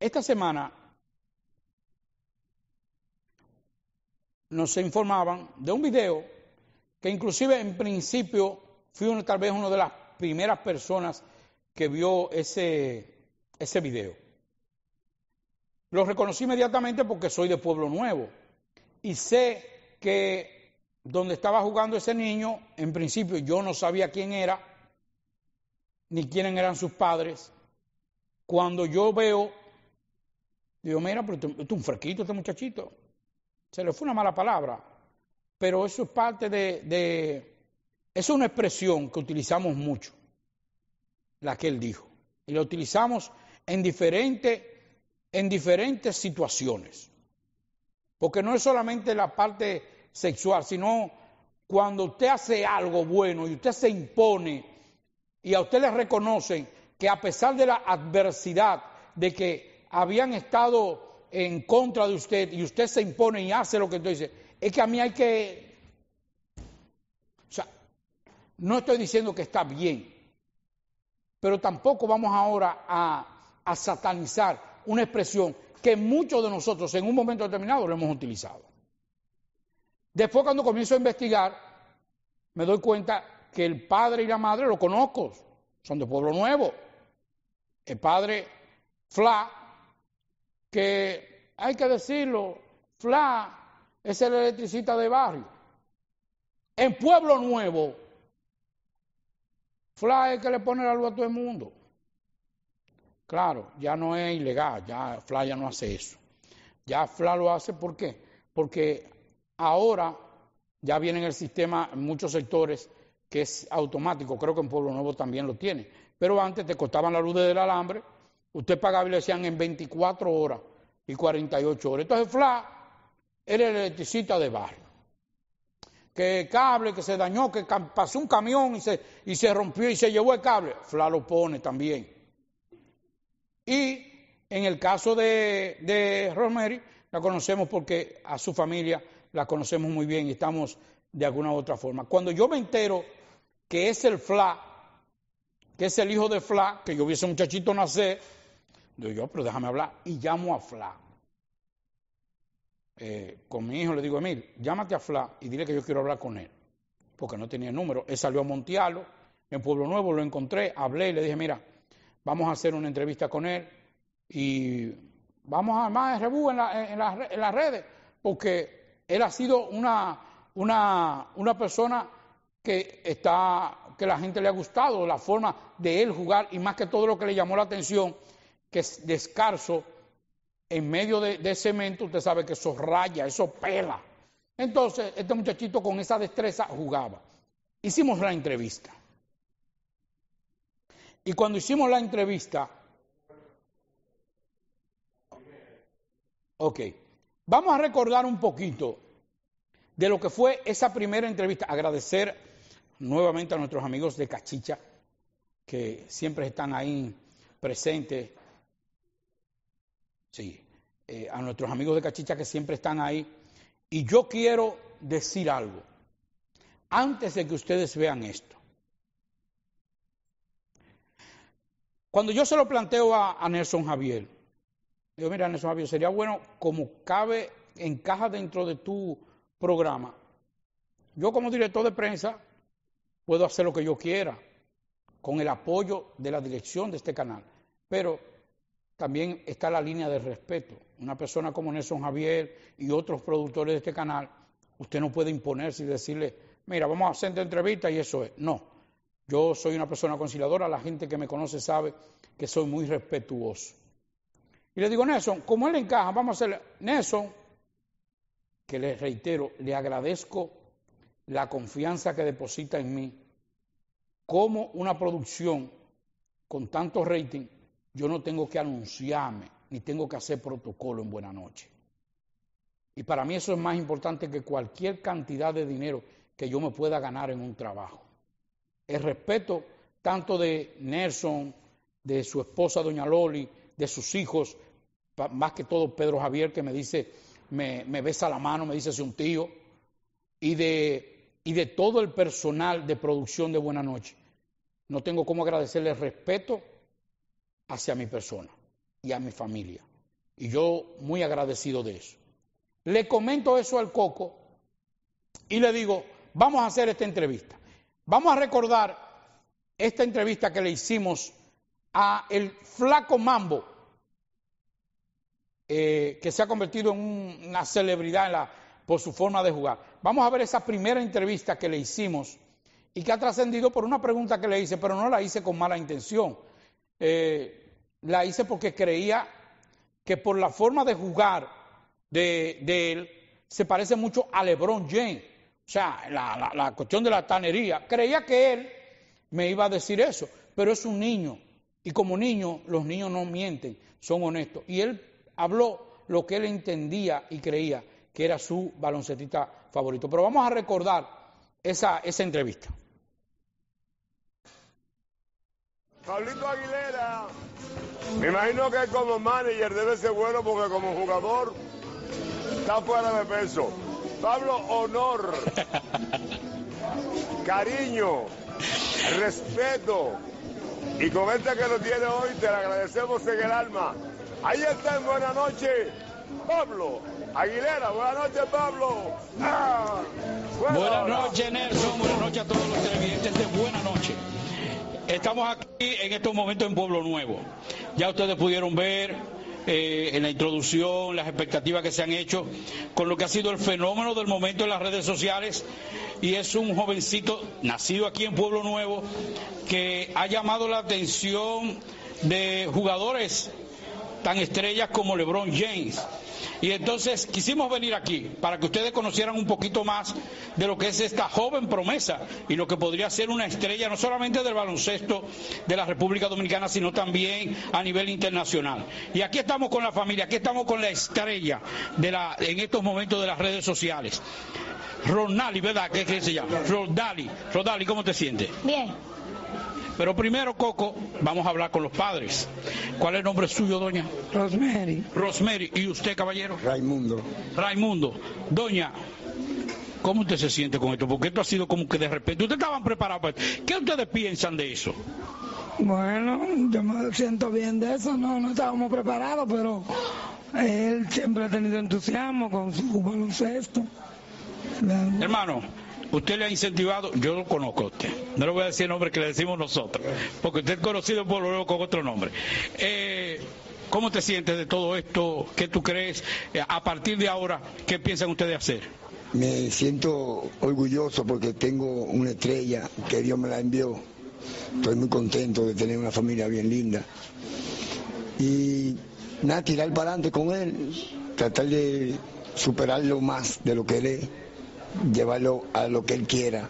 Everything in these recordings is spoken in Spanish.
esta semana nos informaban de un video que inclusive en principio fui tal vez una de las primeras personas que vio ese, ese video. Lo reconocí inmediatamente porque soy de Pueblo Nuevo y sé que donde estaba jugando ese niño, en principio yo no sabía quién era, ni quiénes eran sus padres. Cuando yo veo, digo, mira, pero este, este es un fresquito este muchachito. Se le fue una mala palabra. Pero eso es parte de, de... Es una expresión que utilizamos mucho, la que él dijo. Y la utilizamos en, diferente, en diferentes situaciones. Porque no es solamente la parte sexual, sino cuando usted hace algo bueno y usted se impone y a ustedes reconocen que a pesar de la adversidad, de que habían estado en contra de usted y usted se impone y hace lo que usted dice, es que a mí hay que... O sea, no estoy diciendo que está bien, pero tampoco vamos ahora a, a satanizar una expresión que muchos de nosotros en un momento determinado lo hemos utilizado. Después cuando comienzo a investigar, me doy cuenta que el padre y la madre lo conozco, son de Pueblo Nuevo. El padre Fla, que hay que decirlo, Fla es el electricista de barrio. En Pueblo Nuevo, Fla es el que le pone la luz a todo el mundo. Claro, ya no es ilegal, ya Fla ya no hace eso. Ya Fla lo hace, ¿por qué? Porque ahora ya viene en el sistema, en muchos sectores, que es automático, creo que en Pueblo Nuevo también lo tiene, pero antes te costaban la luz del alambre, usted pagaba y le decían en 24 horas y 48 horas. Entonces Fla era el electricista de barrio, que cable que se dañó, que pasó un camión y se, y se rompió y se llevó el cable, Fla lo pone también. Y en el caso de, de Rosemary, la conocemos porque a su familia la conocemos muy bien y estamos de alguna u otra forma. Cuando yo me entero que es el Fla, que es el hijo de Fla, que yo vi un ese muchachito nacer, digo yo, pero déjame hablar, y llamo a Fla. Eh, con mi hijo le digo, Emil, llámate a Fla y dile que yo quiero hablar con él, porque no tenía número. Él salió a Montialo, en Pueblo Nuevo lo encontré, hablé y le dije, mira, vamos a hacer una entrevista con él y vamos a armar el rebú en, en, las redes, porque él ha sido una, una, una persona que, está, que la gente le ha gustado, la forma de él jugar y más que todo lo que le llamó la atención, que es descarso, en medio de, de cemento, usted sabe que eso raya, eso pela. Entonces, este muchachito con esa destreza jugaba. Hicimos la entrevista. Y cuando hicimos la entrevista, ok, vamos a recordar un poquito de lo que fue esa primera entrevista. Agradecer nuevamente a nuestros amigos de Cachicha, que siempre están ahí presentes. Sí, eh, a nuestros amigos de Cachicha que siempre están ahí. Y yo quiero decir algo, antes de que ustedes vean esto. Cuando yo se lo planteo a, Nelson Javier, digo, mira Nelson Javier, sería bueno como cabe, encaja dentro de tu programa. Yo como director de prensa puedo hacer lo que yo quiera con el apoyo de la dirección de este canal, pero también está la línea de respeto. Una persona como Nelson Javier y otros productores de este canal, usted no puede imponerse y decirle, mira, vamos a hacer entrevista y eso es. No, yo soy una persona conciliadora, la gente que me conoce sabe que soy muy respetuoso. Y le digo, Nelson, como él encaja, vamos a hacerle, Nelson, que le reitero, le agradezco la confianza que deposita en mí, como una producción con tanto rating, yo no tengo que anunciarme ni tengo que hacer protocolo en Buena Noche. Y para mí eso es más importante que cualquier cantidad de dinero que yo me pueda ganar en un trabajo. El respeto tanto de Nelson, de su esposa Doña Loli, de sus hijos, más que todo Pedro Javier que me dice, me, besa la mano, me dice, es un tío, y de y de todo el personal de producción de Buena Noche. No tengo cómo agradecerle el respeto hacia mi persona y a mi familia. Y yo muy agradecido de eso. Le comento eso al Coco y le digo, vamos a hacer esta entrevista. Vamos a recordar esta entrevista que le hicimos a el flaco Mambo, eh, que se ha convertido en una celebridad en la, por su forma de jugar. Vamos a ver esa primera entrevista que le hicimos y que ha trascendido por una pregunta que le hice, pero no la hice con mala intención. Eh, la hice porque creía que por la forma de jugar de, él se parece mucho a LeBron James. O sea, la, la cuestión de la tanería. Creía que él me iba a decir eso, pero es un niño. Y como niño, los niños no mienten, son honestos. Y él habló lo que él entendía y creía que era su baloncetita favorito. Pero vamos a recordar esa, esa entrevista. Pablito Aguilera, me imagino que como manager debe ser bueno porque como jugador está fuera de peso. Pablo, honor, cariño, respeto. Y con este que nos tiene hoy te la agradecemos en el alma. Ahí está, en buena noche, Pablo Aguilera, buenas noches, Pablo. Ah, buenas, noches, Nelson. Buenas noches a todos los televidentes de Buenas noches. Estamos aquí en estos momentos en Pueblo Nuevo. Ya ustedes pudieron ver eh, en la introducción las expectativas que se han hecho con lo que ha sido el fenómeno del momento en las redes sociales y es un jovencito nacido aquí en Pueblo Nuevo que ha llamado la atención de jugadores tan estrellas como LeBron James y entonces quisimos venir aquí para que ustedes conocieran un poquito más de lo que es esta joven promesa y lo que podría ser una estrella no solamente del baloncesto de la República Dominicana, sino también a nivel internacional. Y aquí estamos con la familia, aquí estamos con la estrella de la, en estos momentos de las redes sociales. Ronali, ¿verdad? ¿Qué, qué se llama? Rodali. Rodali, ¿cómo te sientes? Bien. Pero primero, Coco, vamos a hablar con los padres. ¿Cuál es el nombre suyo, doña? Rosemary. Rosemary. ¿Y usted, caballero? Raimundo. Raimundo. Doña, ¿Cómo usted se siente con esto? Porque esto ha sido como que de repente. Ustedes estaban preparados para esto. ¿Qué ustedes piensan de eso? Bueno, yo me siento bien de eso. No, no estábamos preparados, pero él siempre ha tenido entusiasmo con su baloncesto. Hermano, Usted le ha incentivado, yo lo conozco a usted. No le voy a decir el nombre que le decimos nosotros, porque usted es conocido por luego con otro nombre. Eh, ¿Cómo te sientes de todo esto? ¿Qué tú crees? Eh, a partir de ahora, ¿qué piensan ustedes hacer? Me siento orgulloso porque tengo una estrella que Dios me la envió. Estoy muy contento de tener una familia bien linda. Y nada, tirar para adelante con él, tratar de superarlo más de lo que él es llevarlo a lo que él quiera.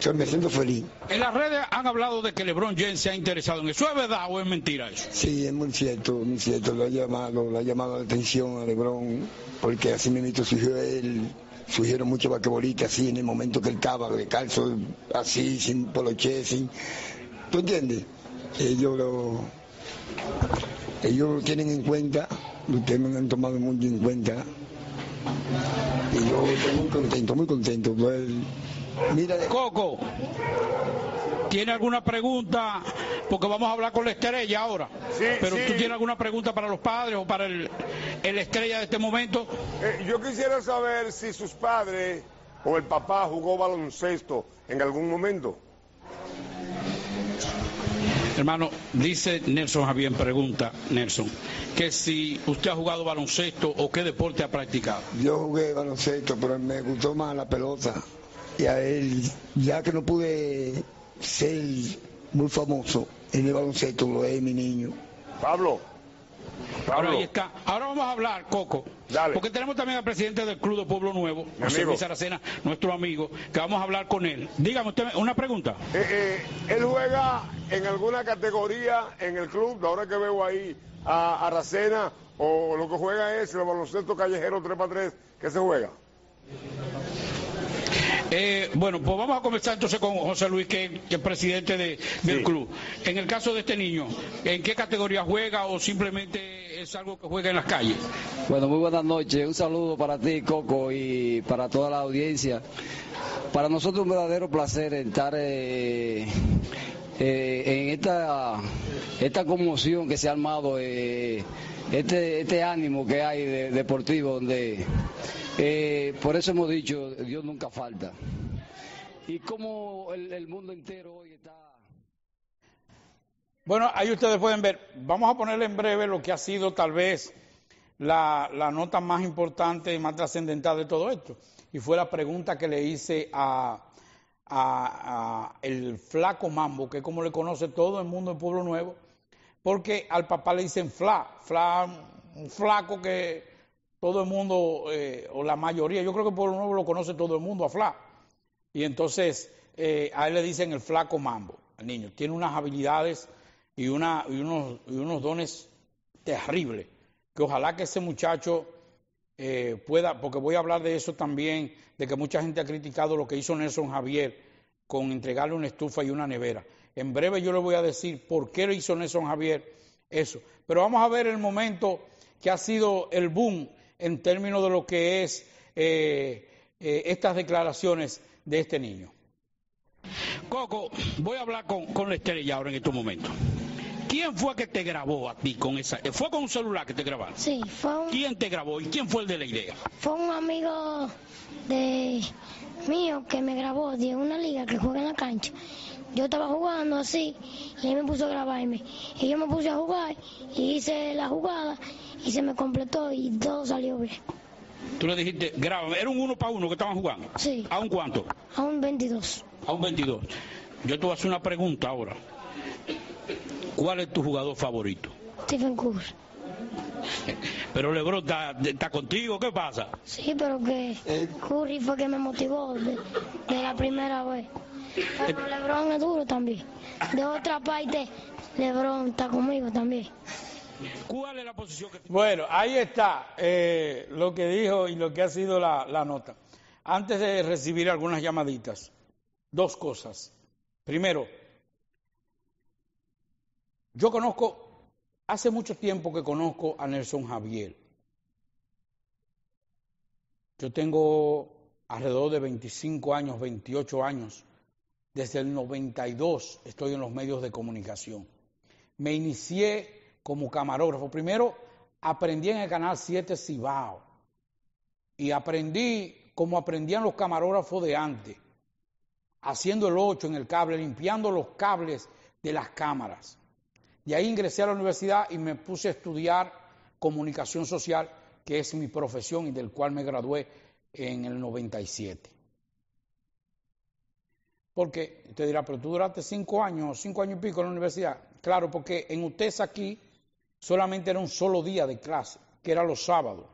Yo me siento feliz. En las redes han hablado de que LeBron James se ha interesado en eso. ¿Es verdad o es mentira eso? Sí, es muy cierto, muy cierto. Lo ha llamado, lo ha llamado la atención a LeBron, porque así mismo surgió él. Surgieron muchos vaquebolistas así en el momento que él estaba, de calzo así, sin poloche, sin. ¿Tú entiendes? Ellos lo. Ellos lo tienen en cuenta, lo tienen, han tomado mucho en cuenta yo estoy muy contento, muy contento. Pues, mira. Coco, ¿tiene alguna pregunta? Porque vamos a hablar con la estrella ahora. Pero tú tienes alguna pregunta para los padres o para el, estrella de este momento. Eh, yo quisiera saber si sus padres o el papá jugó baloncesto en algún momento. Hermano, dice Nelson Javier, pregunta Nelson, que si usted ha jugado baloncesto o qué deporte ha practicado. Yo jugué baloncesto, pero me gustó más la pelota. Y a él, ya que no pude ser muy famoso en el baloncesto, lo es mi niño. Pablo, Ahora, vamos a hablar, Coco. Porque tenemos también al presidente del Club de Pueblo Nuevo, Luis nuestro amigo, que vamos a hablar con él. Dígame usted una pregunta. Eh, eh él juega en alguna categoría en el club, ahora que veo ahí a Aracena, o lo que juega es el baloncesto callejero 3x3, que se juega? Eh, bueno, pues vamos a comenzar entonces con José Luis, que, es presidente del club. En el caso de este niño, ¿en qué categoría juega o simplemente es algo que juega en las calles? Bueno, muy buenas noches. Un saludo para ti, Coco, y para toda la audiencia. Para nosotros es un verdadero placer estar... Eh, eh, en esta, esta conmoción que se ha armado este, este ánimo que hay deportivo, donde eh, por eso hemos dicho, Dios nunca falta. Y como el, mundo entero hoy está... Bueno, ahí ustedes pueden ver, vamos a ponerle en breve lo que ha sido tal vez la, la nota más importante y más trascendental de todo esto, y fue la pregunta que le hice a, a, el flaco Mambo, que como le conoce todo el mundo en Pueblo Nuevo, porque al papá le dicen fla, fla, un flaco que todo el mundo, eh, o la mayoría, yo creo que por lo nuevo lo conoce todo el mundo a fla. Y entonces eh, a él le dicen el flaco mambo, al niño. Tiene unas habilidades y, una, y, unos, y unos dones terribles, que ojalá que ese muchacho eh, pueda, porque voy a hablar de eso también, de que mucha gente ha criticado lo que hizo Nelson Javier con entregarle una estufa y una nevera. En breve yo le voy a decir por qué lo hizo Nelson Javier eso. Pero vamos a ver el momento que ha sido el boom en términos de lo que es eh, eh, estas declaraciones de este niño. Coco, voy a hablar con, con la estrella ahora en estos momentos. ¿Quién fue que te grabó a ti con esa? Eh, ¿Fue con un celular que te grabaron? Sí, fue un... ¿Quién te grabó y quién fue el de la idea? Fue un amigo de mío que me grabó de una liga que juega en la cancha. Yo estaba jugando así y él me puso a grabarme. Y yo me puse a jugar y hice la jugada y se me completó y todo salió bien. Tú le dijiste, graba, era un uno para uno que estaban jugando. Sí. ¿A un cuánto? A un 22. A un 22. Yo te voy a hacer una pregunta ahora. ¿Cuál es tu jugador favorito? Stephen Curry. Pero Lebron está, contigo, ¿qué pasa? Sí, pero que Curry fue que me motivó de, la primera vez. Pero eh. Lebron es duro también. De otra parte, Lebron está conmigo también. ¿Cuál es la posición que Bueno, ahí está eh, lo que dijo y lo que ha sido la nota. Antes de recibir algunas llamaditas, dos cosas. Primero, yo conozco, hace mucho tiempo que conozco a Nelson Javier. Yo tengo alrededor de 25 años, 28 años. Desde el 92 estoy en los medios de comunicación. Me inicié como camarógrafo. Primero aprendí en el Canal 7 Cibao y aprendí como aprendían los camarógrafos de antes, haciendo el 8 en el cable, limpiando los cables de las cámaras. De ahí ingresé a la universidad y me puse a estudiar comunicación social, que es mi profesión y del cual me gradué en el 97. Porque usted dirá, pero tú duraste cinco años, cinco años y pico en la universidad. Claro, porque en ustedes aquí solamente era un solo día de clase, que era los sábados.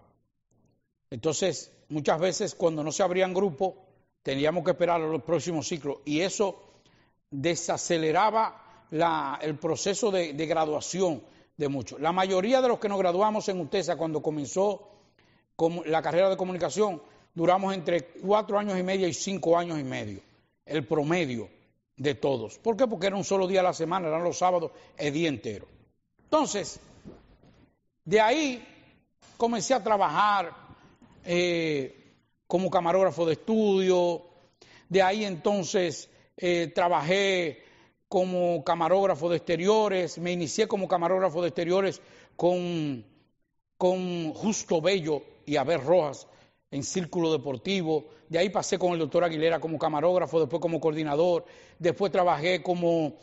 Entonces, muchas veces cuando no se abrían grupos, teníamos que esperar a los próximos ciclos. Y eso desaceleraba el proceso de, graduación de muchos. La mayoría de los que nos graduamos en UTESA cuando comenzó la carrera de comunicación, duramos entre cuatro años y medio y cinco años y medio, el promedio de todos. ¿Por qué? Porque era un solo día a la semana, eran los sábados, el día entero. Entonces, de ahí comencé a trabajar eh, como camarógrafo de estudio, de ahí entonces eh, trabajé como camarógrafo de exteriores, me inicié como camarógrafo de exteriores con, Justo Bello y Abel Rojas en Círculo Deportivo, de ahí pasé con el doctor Aguilera como camarógrafo, después como coordinador, después trabajé como,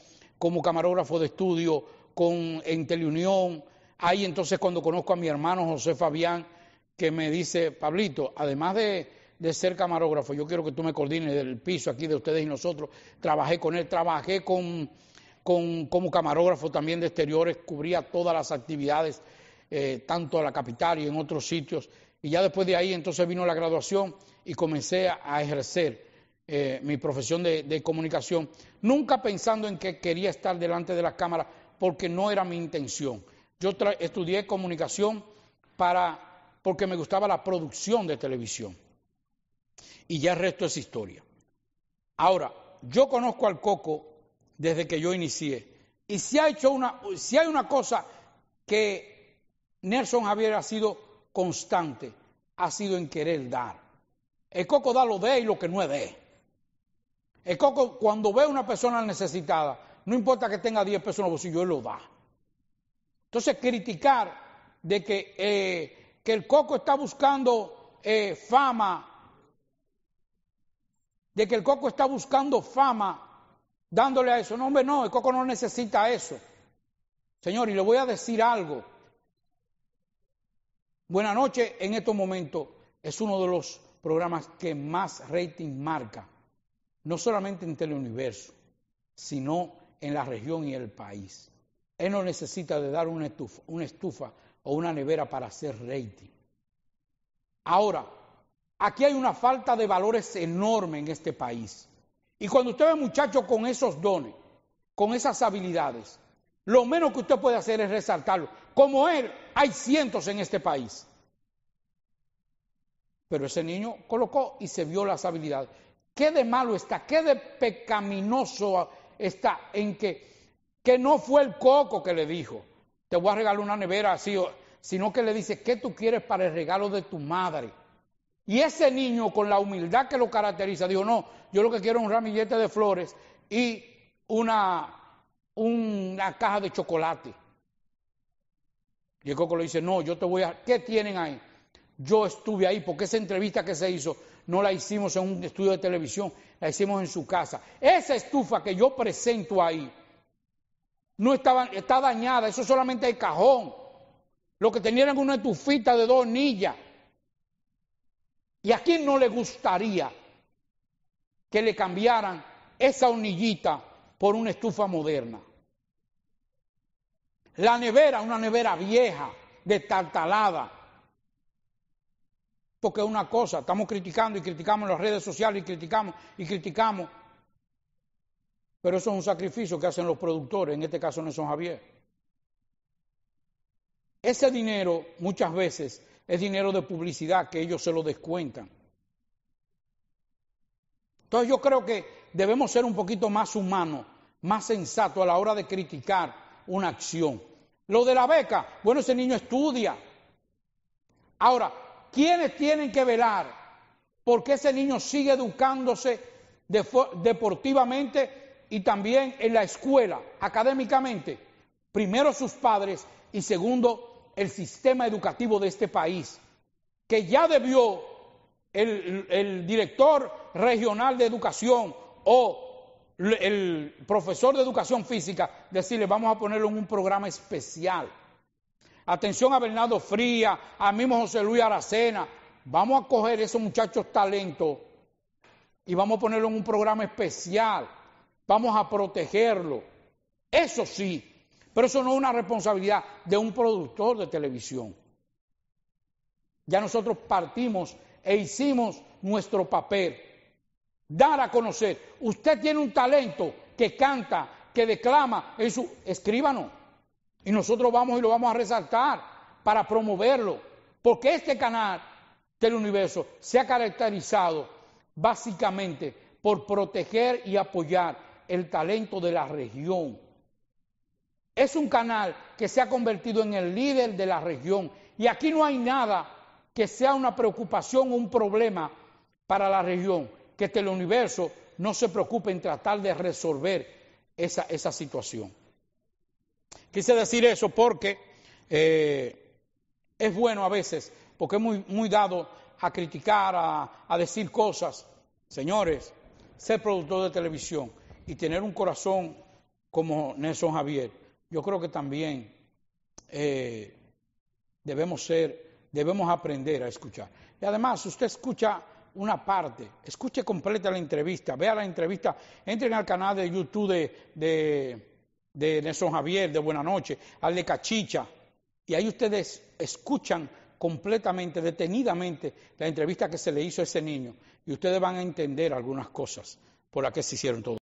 camarógrafo de estudio con, en Teleunión, ahí entonces cuando conozco a mi hermano José Fabián, que me dice, Pablito, además de, de ser camarógrafo. Yo quiero que tú me coordines del piso aquí de ustedes y nosotros. Trabajé con él, trabajé con, como camarógrafo también de exteriores, cubría todas las actividades, eh, tanto a la capital y en otros sitios. Y ya después de ahí entonces vino la graduación y comencé a, ejercer eh, mi profesión de, comunicación, nunca pensando en que quería estar delante de las cámaras, porque no era mi intención. Yo estudié comunicación para porque me gustaba la producción de televisión. Y ya el resto es historia. Ahora, yo conozco al Coco desde que yo inicié. Y si, una, si hay una cosa que Nelson Javier ha sido constante, ha sido en querer dar. El Coco da lo de y lo que no es de. El Coco, cuando ve a una persona necesitada, no importa que tenga 10 pesos en el bolsillo, él lo da. Entonces, criticar de que, eh, el Coco está buscando eh, fama de que el coco está buscando fama dándole a eso. No, hombre, no, el coco no necesita eso. Señor, y le voy a decir algo. Buenas noches, en estos momentos es uno de los programas que más rating marca, no solamente en Teleuniverso, sino en la región y el país. Él no necesita de dar una estufa, una estufa o una nevera para hacer rating. Ahora, Aquí hay una falta de valores enorme en este país. Y cuando usted ve muchachos con esos dones, con esas habilidades, lo menos que usted puede hacer es resaltarlo. Como él, hay cientos en este país. Pero ese niño colocó y se vio las habilidades. ¿Qué de malo está? ¿Qué de pecaminoso está en que, que no fue el coco que le dijo, te voy a regalar una nevera así, sino que le dice, ¿qué tú quieres para el regalo de tu madre? Y ese niño, con la humildad que lo caracteriza, dijo, no, yo lo que quiero es un ramillete de flores y una, caja de chocolate. Y el Coco le dice, no, yo te voy a... ¿Qué tienen ahí? Yo estuve ahí porque esa entrevista que se hizo no la hicimos en un estudio de televisión, la hicimos en su casa. Esa estufa que yo presento ahí no estaba, está dañada, eso solamente el cajón. Lo que tenían era una estufita de dos niñas... ¿Y a quién no le gustaría que le cambiaran esa hornillita por una estufa moderna? La nevera, una nevera vieja, destartalada. Porque es una cosa, estamos criticando y criticamos en las redes sociales y criticamos y criticamos. Pero eso es un sacrificio que hacen los productores, en este caso Nelson Javier. Ese dinero muchas veces es dinero de publicidad que ellos se lo descuentan. Entonces yo creo que debemos ser un poquito más humanos, más sensatos a la hora de criticar una acción. Lo de la beca, bueno, ese niño estudia. Ahora, ¿quiénes tienen que velar? Porque ese niño sigue educándose deportivamente y también en la escuela, académicamente. Primero sus padres y segundo el sistema educativo de este país, que ya debió el, director regional de educación o el profesor de educación física decirle, vamos a ponerlo en un programa especial. Atención a Bernardo Fría, a mismo José Luis Aracena, vamos a coger esos muchachos talentos y vamos a ponerlo en un programa especial, vamos a protegerlo. Eso sí, pero eso no es una responsabilidad de un productor de televisión. Ya nosotros partimos e hicimos nuestro papel. Dar a conocer. Usted tiene un talento que canta, que declama. Eso, escríbanos. Y nosotros vamos y lo vamos a resaltar para promoverlo. Porque este canal del universo se ha caracterizado básicamente por proteger y apoyar el talento de la región es un canal que se ha convertido en el líder de la región. Y aquí no hay nada que sea una preocupación o un problema para la región, que el este universo no se preocupe en tratar de resolver esa, situación. Quise decir eso porque eh, es bueno a veces, porque es muy, dado a criticar, a decir cosas. Señores, ser productor de televisión y tener un corazón como Nelson Javier yo creo que también eh, debemos ser, debemos aprender a escuchar. Y además, usted escucha una parte, escuche completa la entrevista, vea la entrevista, entren al canal de YouTube de, Nelson Javier, de Noche, al de Cachicha, y ahí ustedes escuchan completamente, detenidamente, la entrevista que se le hizo a ese niño, y ustedes van a entender algunas cosas por las que se hicieron todo.